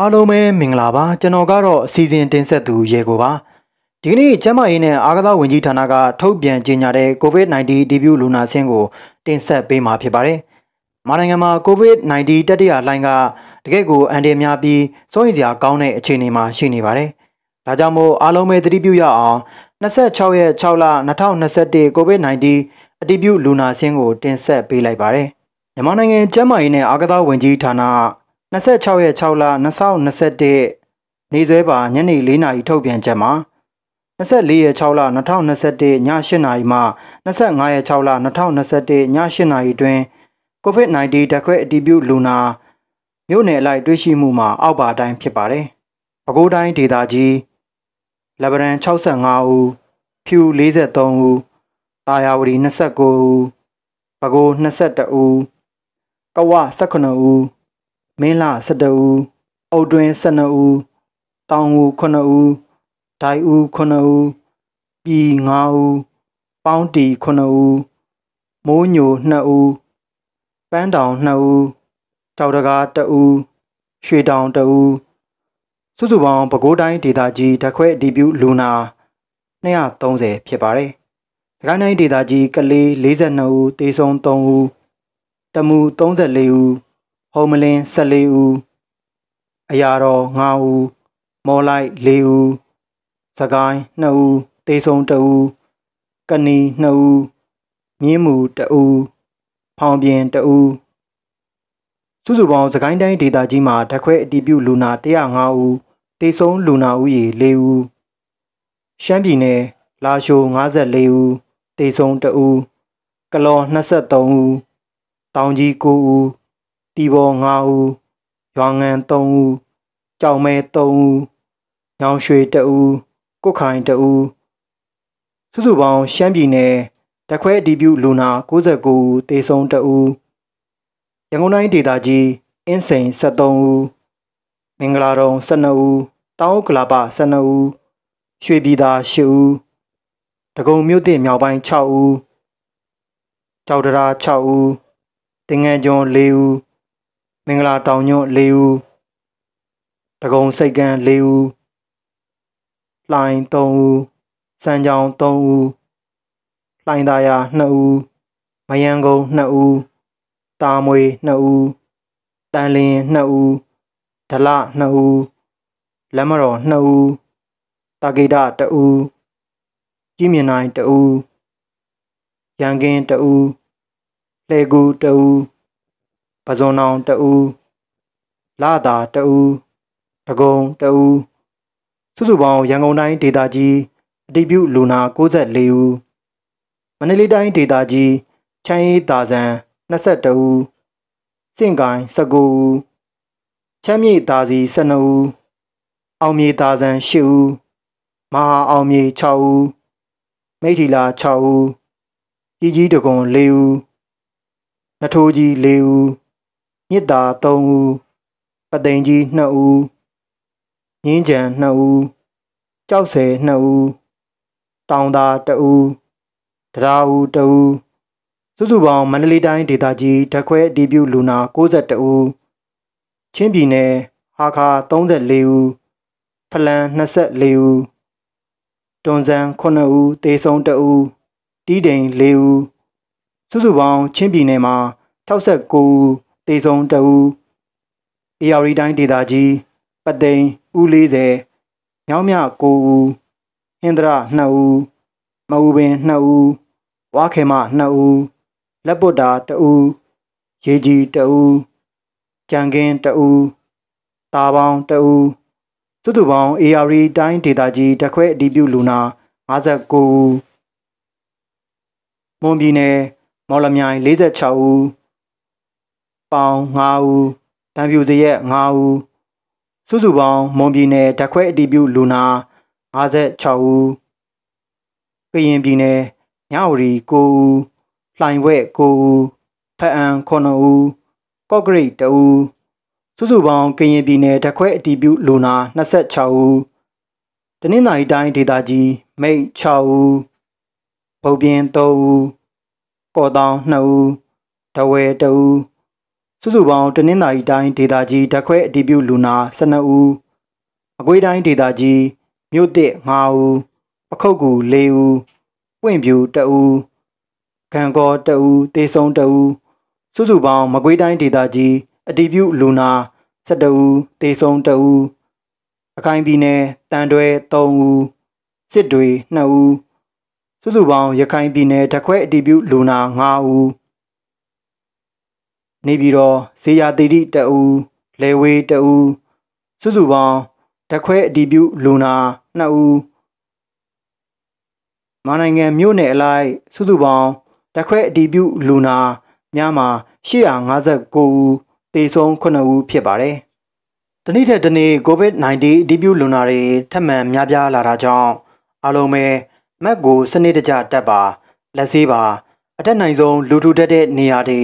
အားလုံးပဲမင်္ဂလာပါကျွန်တော်ကတော့အစီအစဉ်တင်ဆက်သူရေကိုပါဒီကနေ့ကျန်းမာရေးနဲ့အားကစားဝန်ကြီးဌာနကထုတ်ပြန်ကြေညာတဲ့ COVID-19 ဒီဗျူလူနာဆင်းကို တင်ဆက်ပေးမှာဖြစ်ပါတယ်မြန်မာနိုင်ငံမှာ COVID-19 တတိယလှိုင်းကတကယ့်ကိုအန္တရာယ်များပြီးစိုးရိမ်စရာကောင်းတဲ့အခြေအနေမှာရှိနေပါတယ်ဒါကြောင့်မို့အားလုံးပဲသတိပြုရအောင်26ရက်6လ2021 COVID-19 အတိပြုလူနာဆင်းကိုတင်ဆက်ပေးလိုက်ပါတယ်မြန်မာနိုင်ငံကျန်းမာရေးနဲ့အားကစားဝန်ကြီးဌာနက26ရက်6လ2021နေ့စွဲပါညနေ4နာရီထုတ်ပြန်ချက်မှာ24ရက်6လ2021ည8နာရီမှ25ရက်6လ2021ည8နာရီတွင် COVID-19 ဓာတ်ခွဲအတည်ပြုလူနာမြို့နယ်လိုက်တွေ့ရှိမှုမှာ အောက်ပါတိုင်းဖြစ်ပါတယ်။ပဲခူးတိုင်းဒေသကြီးလဗရန်65ဦးဖြူ43ဦးတာယာဝတီ29ဦးပဲခူး21ဦးကဝ18ဦးမင်းလာ12ဦးအုတ်တွင်း12ဦးတောင်ဦး9ဦးဒိုင်ဦး9ဦးပြည်9ဦးပေါင်းတီ9ဦးမိုးညို2ဦးပန်းတောင်2ဦးကြောက်တကား2ဦးရွှေတောင်2ဦးစုစုပေါင်းပဲခူးတိုင်းဒေသကြီးဓာခွဲဒီပြူလူနာ230ဖြစ်ပါတယ်။ရခိုင်တိုင်းဒေသကြီး ကလေး42ဦးတေဆုံ3ဦးတမူ34ဦးဟုံမလင်း14ဦးအရာတော်9ဦးမော်လိုက်4ဦးစကိုင်း2ဦးတေဆုံ2ဦးကနီ2ဦးမြင်းမူ2ဦးဖောင်ပြင်2ဦးစုစုပေါင်းစကိုင်းတိုင်းဒေသကြီးမှာဓာတ်ခွဲအတီးပြုလူနာ105ဦးတေဆုံးလူနာဦးရေ4ဦးရှမ်းပြည်နယ်လာရှို54ဦးတေဆုံး2ဦးကလော်23ဦးတောင်ကြီး9ဦးတီဘော9ဦးရွာငံ3ဦးကြောင်မဲ3ဦးညောင်ရွှေ2ဦးကုတ်ခိုင်2ဦးစုစုပေါင်းရှမ်းပြည်နယ်တခွဲအဒီပြုလူနာ69ဦးတေဆုံး2ဦးရန်ကုန်တိုင်းဒေသကြီးအင်းစိန်73ဦးမင်္ဂလာတုံ12ဦးတောင်ဥကလာပ12ဦးရွှေပြည်သာ10ဦးဒဂုံမြို့တင်မြောက်ပိုင်း6ဦးကြောက်တရာ6ဦးတင်ငန်ကျွန်း4ဦးမင်္ဂလာတောင်ညွန့်၄ဦးတကုံစိတ်ကန်း၄ဦးလှိုင်၃ဦးစံချောင်း၃ဦးလှိုင်သာယာ၂ဦးမယံကုံ2ဦးတာမွေ2ဦးတန်လင်း2ဦးဒလ2ဦးလက်မတော်2ဦးတာဂိတ2ဦးကြီးမြင်နိုင်2ဦးရန်ကင်း2ဦးလှေကူ2ဦးပဇွန်နောင်တဦးလာတာတဦးဒဂုံတဦးစုစုပေါင်းရန်ကုန်တိုင်းဒေသကြီးအတိပြုလူနာ64ဦးမန္တလေးတိုင်းဒေသကြီးချမ်းရီတာဇန်22ဦးစင့်ကိုင်း19ဦးချမ်းမြေတာစီ12ဦးအောင်မြေတာဇန်8ဦးမဟာအောင်မြေ6ဦးမိထီလာ6ဦးကြီးကြီးတကွန်4ဦးနထိုးကြီး4ဦးမြစ်သာ၃ဦးပသိမ်ကြီး၂ဦးငင်းကြံ၂ဦးကြောက်ဆယ်၂ဦးတောင်သာ၁ဦးတရားဦး၁ဦးစုစုပေါင်းမန္တလေးတိုင်းဒေသကြီးဓာခွဲအတီးပြုလူနာ62ဦးချင်းပြည်နယ်ဟာခါ34ဦးဖလန်24ဦးတွန်ဆန်9ဦးတေဆုံ2ဦးတီးတိန်4ဦးစုစုပေါင်းချင်းပြည်နယ်မှာ69ဦးတေဆုံတဦးအေရီတိုင်းဒေသကြီးပသိမ်ဦး40မြောင်းမြ9ဦးဟင်္ဒရာ2ဦးမအူပင်2ဦးဝါခေမ2ဦးလက်ပွတ်တာ2ဦးရေကြီး2ဦးကြံကင်း2ဦးတာပေါင်း2ဦးသူတူပေါင်း AR တိုင်းဒေသကြီးတခွဲအဒီပြုလူနာ59ဦးမွန်ပြည်နယ်မော်လမြိုင်46ဦးပေါင်5ဦးတံပြူစရက်5ဦးစုစုပေါင်းမွန်ပြည်နယ်ဓာတ်ခွဲအတီးပြုလူနာ56ဦးကရင်ပြည်နယ်ညဝရီ9ဦးလှိုင်ဘွဲ့9ဦးဖအံ9ဦးကော့ဂရိတ်2ဦးစုစုပေါင်းကရင်ပြည်နယ်ဓာတ်ခွဲအတီးပြုလူနာ26ဦးတနင်္သာရီတိုင်းဒေသကြီးမိတ်6ဦးပုတ်ပြင်း3ဦးကော့တောင်2ဦးတဝဲ2ဦးစုစုပေါင်းတနင်္သာရီတိုင်းဒေသကြီးဓာတ်ခွဲအတီးပြုလူနာ12ဦးအကွေးတိုင်းဒေသကြီးမြို့သစ်5ဦးပခုတ်ကူ4ဦးပွင့်ပြူ1ဦးခံကော1ဦးတေဆုံ1ဦးစုစုပေါင်းမကွေးတိုင်းဒေသကြီးအတီးပြုလူနာ12ဦးတေဆုံ1ဦးအကိုင်းပြည်နယ်တန်တွဲ3ဦးစစ်တွေ2ဦးစုစုပေါင်းရခိုင်ပြည်နယ်ဓာတ်ခွဲအတီးပြုလူနာ5ဦးနေပြည်တော်ဇေယျတိတိတအူလေဝေတအူစုစုပေါင်းတခွဲအတီးပြုလူနာ2ဦးမနိုင်ငံမြို့နယ်အလိုက်စုစုပေါင်းတခွဲအတီးပြုလူနာများမှာ859ဦးတေဆုံး9ဦးဖြစ်ပါတယ်။တနေ့ထက်တနေ့ COVID-19 အတီးပြုလူနာတွေထပ်မံများပြားလာတာကြောင့်အလုံးပဲမက်ကို စနစ်တကျတက်ပါ လက်ဆေးပါ အတက်နိုင်ဆုံးလူထူတက်တဲ့နေရာတွေ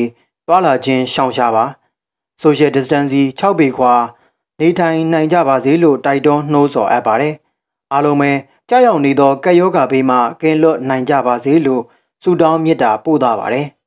တွာလာခြင်းရှောင်ရှားပါ social distancing 6ပေခွာနေထိုင်နိုင်ကြပါစေလို့တိုက်တွန်းနှိုးဆော်အပ်ပါတယ်အားလုံးပဲကြောက်ရောက်နေသောကက်ယောဂါဘေးမှကင်းလွတ်နိုင်ကြပါစေလို့ဆုတောင်းမေတ္တာပို့သပါတယ်။